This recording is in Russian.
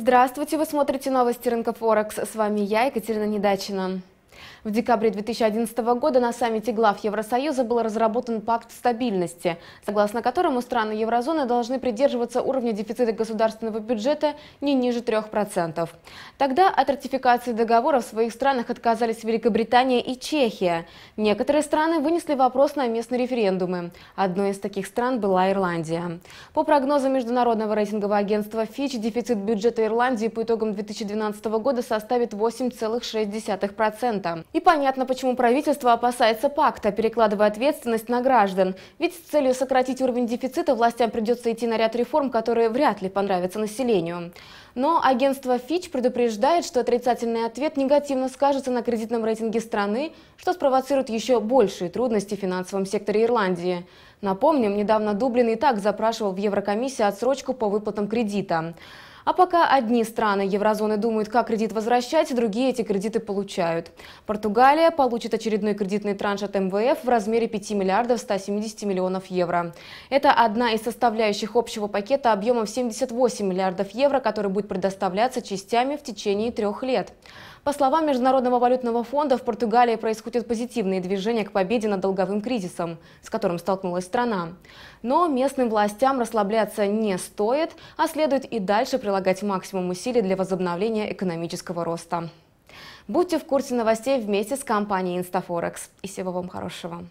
Здравствуйте, вы смотрите новости рынка Форекс. С вами я, Екатерина Недачина. В декабре 2011 года на саммите глав Евросоюза был разработан пакт стабильности, согласно которому страны еврозоны должны придерживаться уровня дефицита государственного бюджета не ниже 3%. Тогда от ратификации договора в своих странах отказались Великобритания и Чехия. Некоторые страны вынесли вопрос на местные референдумы. Одной из таких стран была Ирландия. По прогнозам международного рейтингового агентства Fitch, дефицит бюджета Ирландии по итогам 2012 года составит 8,6%. И понятно, почему правительство опасается пакта, перекладывая ответственность на граждан. Ведь с целью сократить уровень дефицита властям придется идти на ряд реформ, которые вряд ли понравятся населению. Но агентство Fitch предупреждает, что отрицательный ответ негативно скажется на кредитном рейтинге страны, что спровоцирует еще большие трудности в финансовом секторе Ирландии. Напомним, недавно Дублин и так запрашивал в Еврокомиссии отсрочку по выплатам кредита. А пока одни страны еврозоны думают, как кредит возвращать, другие эти кредиты получают. Португалия получит очередной кредитный транш от МВФ в размере 5 миллиардов 170 миллионов евро. Это одна из составляющих общего пакета объемом 78 миллиардов евро, который будет предоставляться частями в течение трех лет. По словам Международного валютного фонда, в Португалии происходят позитивные движения к победе над долговым кризисом, с которым столкнулась страна. Но местным властям расслабляться не стоит, а следует и дальше прилагать максимум усилий для возобновления экономического роста. Будьте в курсе новостей вместе с компанией «Инстафорекс». И всего вам хорошего!